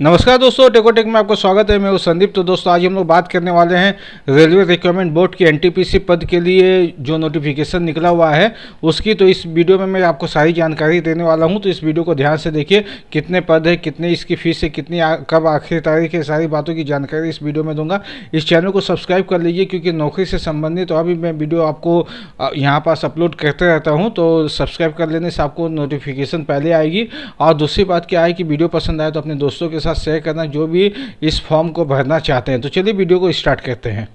नमस्कार दोस्तों टेकोटेक में आपका स्वागत है मैं हूँ संदीप तो दोस्तों आज हम लोग बात करने वाले हैं रेलवे रिक्वायरमेंट बोर्ड की एनटीपीसी पद के लिए जो नोटिफिकेशन निकला हुआ है उसकी तो इस वीडियो में मैं आपको सारी जानकारी देने वाला हूं तो इस वीडियो को ध्यान से देखिए कितने पद है कितने इसकी फीस है कितनी आ, कब आखिरी तारीख है सारी बातों की जानकारी इस वीडियो में दूंगा इस चैनल को सब्सक्राइब कर लीजिए क्योंकि नौकरी से संबंधित अभी मैं वीडियो आपको यहाँ पास अपलोड करते रहता हूँ तो सब्सक्राइब कर लेने से आपको नोटिफिकेशन पहले आएगी और दूसरी बात क्या है कि वीडियो पसंद आए तो अपने दोस्तों के साथ साथ शेयर करना जो भी इस फॉर्म को भरना चाहते हैं तो चलिए वीडियो को स्टार्ट करते हैं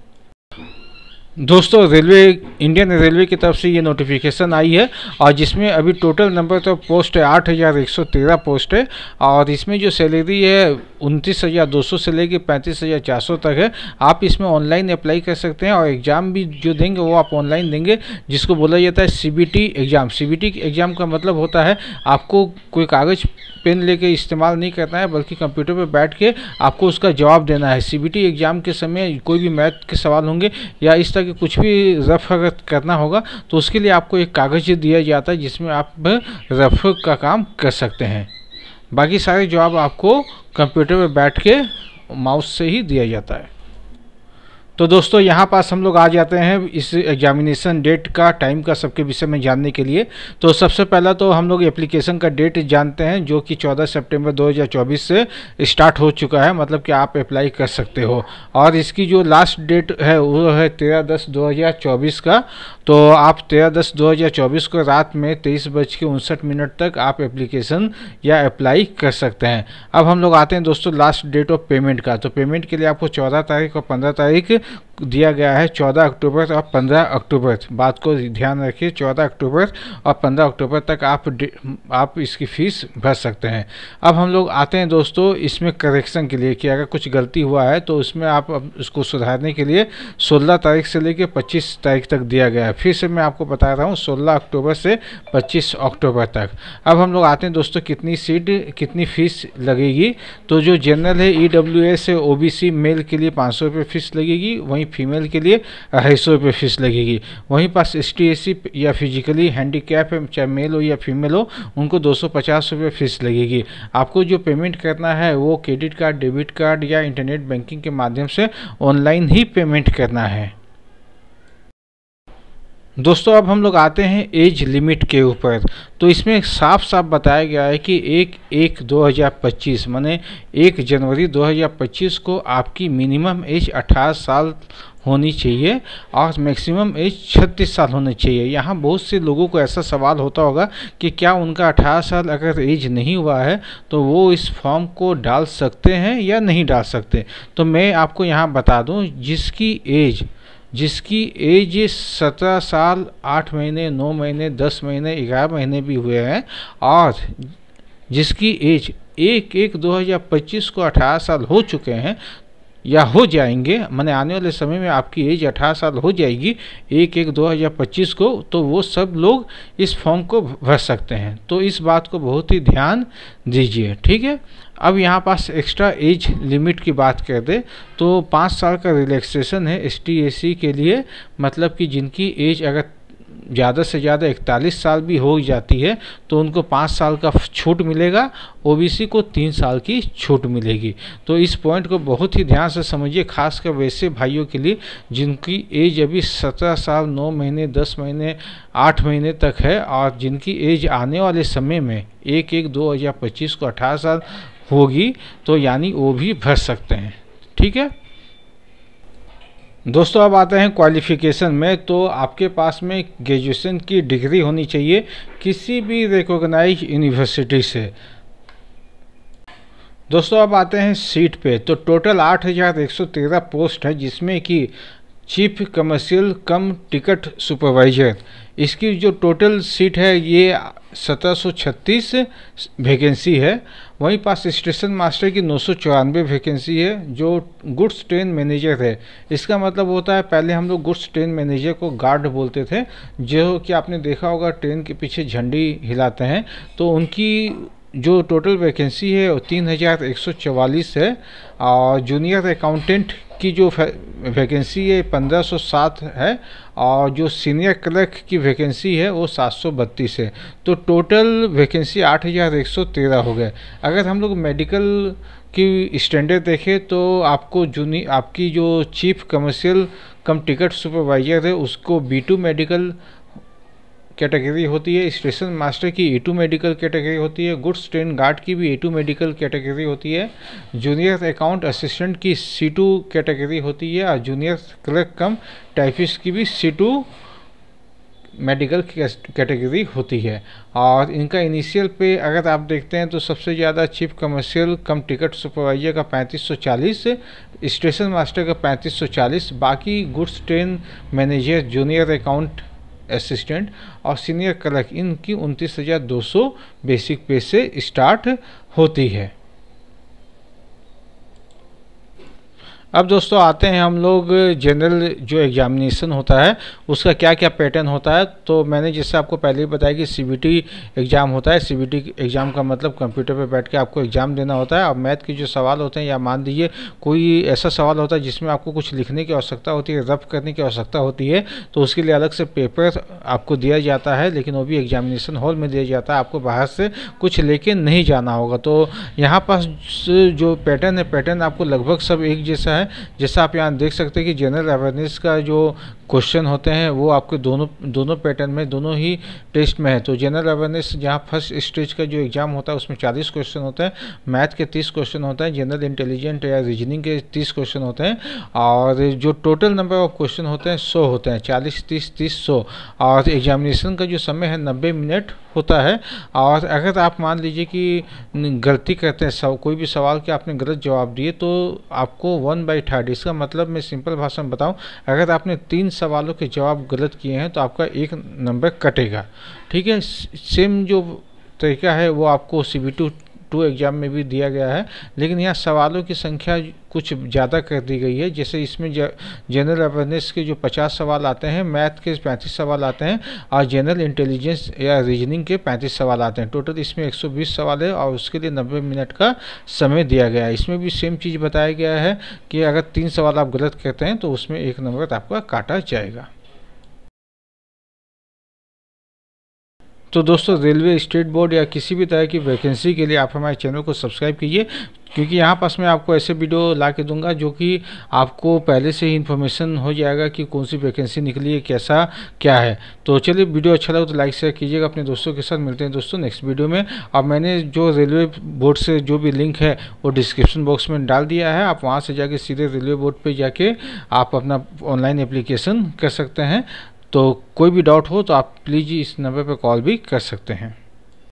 दोस्तों रेलवे इंडियन रेलवे की तरफ से ये नोटिफिकेशन आई है और जिसमें अभी टोटल नंबर तो पोस्ट है आठ हज़ार एक सौ तेरह पोस्ट है और इसमें जो सैलरी है उनतीस हज़ार दो सौ से लेकर पैंतीस हज़ार चार सौ तक है आप इसमें ऑनलाइन अप्लाई कर सकते हैं और एग्ज़ाम भी जो देंगे वो आप ऑनलाइन देंगे जिसको बोला जाता है C B T exam C B T exam का मतलब होता है आपको कोई कागज़ पेन लेके इस्तेमाल नहीं करना है बल्कि कंप्यूटर पर बैठ के आपको उसका जवाब देना है सी बी टी एग्ज़ाम के समय कोई भी मैथ के सवाल होंगे या इस तरह कि कुछ भी रफ अगर करना होगा तो उसके लिए आपको एक कागज़ दिया जाता है जिसमें आप रफ का काम कर सकते हैं बाकी सारे जवाब आपको कंप्यूटर में बैठ के माउस से ही दिया जाता है तो दोस्तों यहाँ पास हम लोग आ जाते हैं इस एग्जामिनेशन डेट का टाइम का सबके विषय में जानने के लिए तो सबसे पहला तो हम लोग एप्लीकेशन का डेट जानते हैं जो कि 14 सितंबर 2024 से स्टार्ट हो चुका है मतलब कि आप अप्लाई कर सकते हो और इसकी जो लास्ट डेट है वो है 13 दस 2024 का तो आप 13 दस 2024 को रात में तेईस बज के उनसठ मिनट तक आप एप्लीकेशन या अप्लाई कर सकते हैं अब हम लोग आते हैं दोस्तों लास्ट डेट ऑफ पेमेंट का तो पेमेंट के लिए आपको चौदह तारीख और पंद्रह तारीख दिया गया है 14 अक्टूबर और 15 अक्टूबर बात को ध्यान रखिए 14 अक्टूबर और 15 अक्टूबर तक आप आप इसकी फ़ीस भर सकते हैं अब हम लोग आते हैं दोस्तों इसमें करेक्शन के लिए कि अगर कुछ गलती हुआ है तो उसमें आप उसको सुधारने के लिए 16 तारीख से लेकर 25 तारीख तक दिया गया है फिर से मैं आपको बता रहा हूँ सोलह अक्टूबर से पच्चीस अक्टूबर तक अब हम लोग आते हैं दोस्तों कितनी सीट कितनी फ़ीस लगेगी तो जो जनरल है ई से ओ मेल के लिए पाँच सौ फ़ीस लगेगी वहीं फीमेल के लिए अढ़ाई सौ रुपये फीस लगेगी वहीं पास एस टी या फिजिकली हैंडीकैप है चाहे मेल हो या फीमेल हो उनको दो सौ पचास रुपये फीस लगेगी आपको जो पेमेंट करना है वो क्रेडिट कार्ड डेबिट कार्ड या इंटरनेट बैंकिंग के माध्यम से ऑनलाइन ही पेमेंट करना है दोस्तों अब हम लोग आते हैं एज लिमिट के ऊपर तो इसमें साफ साफ बताया गया है कि एक एक 2025 माने एक जनवरी 2025 को आपकी मिनिमम एज 18 साल होनी चाहिए और मैक्सिमम एज 36 साल होनी चाहिए यहाँ बहुत से लोगों को ऐसा सवाल होता होगा कि क्या उनका 18 साल अगर एज नहीं हुआ है तो वो इस फॉर्म को डाल सकते हैं या नहीं डाल सकते तो मैं आपको यहाँ बता दूँ जिसकी एज जिसकी एज सत्रह साल आठ महीने नौ महीने दस महीने ग्यारह महीने भी हुए हैं और जिसकी एज एक एक 2025 को 18 साल हो चुके हैं या हो जाएंगे मैंने आने वाले समय में आपकी एज अठारह साल हो जाएगी एक एक दो हज़ार पच्चीस को तो वो सब लोग इस फॉर्म को भर सकते हैं तो इस बात को बहुत ही ध्यान दीजिए ठीक है अब यहाँ पास एक्स्ट्रा एज लिमिट की बात कर दे तो पाँच साल का रिलैक्सेशन है एस टी के लिए मतलब कि जिनकी एज अगर ज़्यादा से ज़्यादा इकतालीस साल भी हो जाती है तो उनको पाँच साल का छूट मिलेगा ओबीसी को तीन साल की छूट मिलेगी तो इस पॉइंट को बहुत ही ध्यान से समझिए खासकर वैसे भाइयों के लिए जिनकी एज अभी सत्रह साल नौ महीने दस महीने आठ महीने तक है और जिनकी एज आने वाले समय में एक एक दो हज़ार पच्चीस को अठारह साल होगी तो यानी वो भी भर सकते हैं ठीक है दोस्तों अब आते हैं क्वालिफ़िकेशन में तो आपके पास में ग्रेजुएशन की डिग्री होनी चाहिए किसी भी रिकॉग्नाइज यूनिवर्सिटी से दोस्तों अब आते हैं सीट पे तो टोटल आठ हज़ार एक सौ तेरह पोस्ट है जिसमें कि chief commercial cum ticket supervisor इसकी जो टोटल सीट है ये सत्रह वैकेंसी है वहीं पास स्टेशन मास्टर की नौ वैकेंसी है जो गुड्स ट्रेन मैनेजर है इसका मतलब होता है पहले हम लोग गुड्स ट्रेन मैनेजर को गार्ड बोलते थे जो कि आपने देखा होगा ट्रेन के पीछे झंडी हिलाते हैं तो उनकी जो टोटल वैकेंसी है वो तीन हज़ार एक सौ चवालीस है और जूनियर अकाउंटेंट की जो वैकेंसी है 1507 है और जो सीनियर क्लर्क की वैकेंसी है वो बत्तीस है तो टोटल वैकेंसी 8113 हो गए अगर हम लोग मेडिकल की स्टैंडर्ड देखें तो आपको जूनी आपकी जो chief commercial cum ticket supervisor है उसको बी टू मेडिकल कैटेगरी होती है स्टेशन मास्टर की ए टू मेडिकल कैटेगरी होती है गुड्स ट्रेन गार्ड की भी ए टू मेडिकल कैटेगरी होती है जूनियर अकाउंट असिस्टेंट की सी टू कैटेगरी होती है और जूनियर क्लर्क कम टाइपिस्ट की भी सी टू मेडिकल कैटेगरी होती है और इनका इनिशियल पे अगर आप देखते हैं तो सबसे ज़्यादा chief commercial cum ticket supervisor का 3540 स्टेशन मास्टर का 3540 बाकी goods train manager junior account assistant और सीनियर क्लर्क इनकी उनतीस हज़ार दो सौ बेसिक पे से स्टार्ट होती है अब दोस्तों आते हैं हम लोग जनरल जो एग्जामिनेशन होता है उसका क्या क्या पैटर्न होता है तो मैंने जैसे आपको पहले ही बताया कि सी एग्ज़ाम होता है सी एग्ज़ाम का मतलब कंप्यूटर पर बैठ के आपको एग्ज़ाम देना होता है और मैथ के जो सवाल होते हैं या मान लीजिए कोई ऐसा सवाल होता है जिसमें आपको कुछ लिखने की आवश्यकता होती है रफ करने की आवश्यकता होती है तो उसके लिए अलग से पेपर आपको दिया जाता है लेकिन वो भी एग्जामिनेशन हॉल में दिया जाता है आपको बाहर से कुछ लेके नहीं जाना होगा तो यहाँ पास जो पैटर्न है पैटर्न आपको लगभग सब एक जैसा है है जैसा आप यहाँ देख सकते हैं कि जनरल अवेयरनेस का जो क्वेश्चन होते हैं वो आपके दोनों दोनों पैटर्न में दोनों ही टेस्ट में है तो जनरल अवेयरनेस जहाँ फर्स्ट स्टेज का जो एग्ज़ाम होता है उसमें चालीस क्वेश्चन होते हैं मैथ के तीस क्वेश्चन होते हैं जनरल इंटेलिजेंट या रीजनिंग के तीस क्वेश्चन होते हैं और जो टोटल नंबर ऑफ क्वेश्चन होते हैं सौ होते हैं चालीस तीस तीस सौ और एग्जामिनेशन का जो समय है नब्बे मिनट होता है और अगर आप मान लीजिए कि गलती करते हैं कोई भी सवाल के आपने गलत जवाब दिए तो आपको वन बाई बाई थर्ड इसका मतलब मैं सिंपल भाषा में बताऊं अगर आपने तीन सवालों के जवाब गलत किए हैं तो आपका एक नंबर कटेगा ठीक है सेम जो तरीका है वो आपको C B two two exam में भी दिया गया है लेकिन यहाँ सवालों की संख्या कुछ ज़्यादा कर दी गई है जैसे इसमें जनरल अवेयरनेस के जो पचास सवाल आते हैं मैथ के पैंतीस सवाल आते हैं और जनरल इंटेलिजेंस या रीजनिंग के पैंतीस सवाल आते हैं टोटल इसमें एक सौ बीस सवाल है और उसके लिए नब्बे मिनट का समय दिया गया है इसमें भी सेम चीज़ बताया गया है कि अगर तीन सवाल आप गलत कहते हैं तो उसमें एक नंबर आपका काटा जाएगा तो दोस्तों रेलवे स्टेट बोर्ड या किसी भी तरह की वैकेंसी के लिए आप हमारे चैनल को सब्सक्राइब कीजिए क्योंकि यहाँ पास मैं आपको ऐसे वीडियो ला के दूंगा जो कि आपको पहले से ही इन्फॉर्मेशन हो जाएगा कि कौन सी वैकेंसी निकली है कैसा क्या है तो चलिए वीडियो अच्छा लगे तो लाइक शेयर कीजिएगा अपने दोस्तों के साथ मिलते हैं दोस्तों नेक्स्ट वीडियो में अब मैंने जो रेलवे बोर्ड से जो भी लिंक है वो डिस्क्रिप्शन बॉक्स में डाल दिया है आप वहाँ से जाके सीधे रेलवे बोर्ड पर जाके आप अपना ऑनलाइन एप्लीकेशन कर सकते हैं तो कोई भी डाउट हो तो आप प्लीज़ इस नंबर पर कॉल भी कर सकते हैं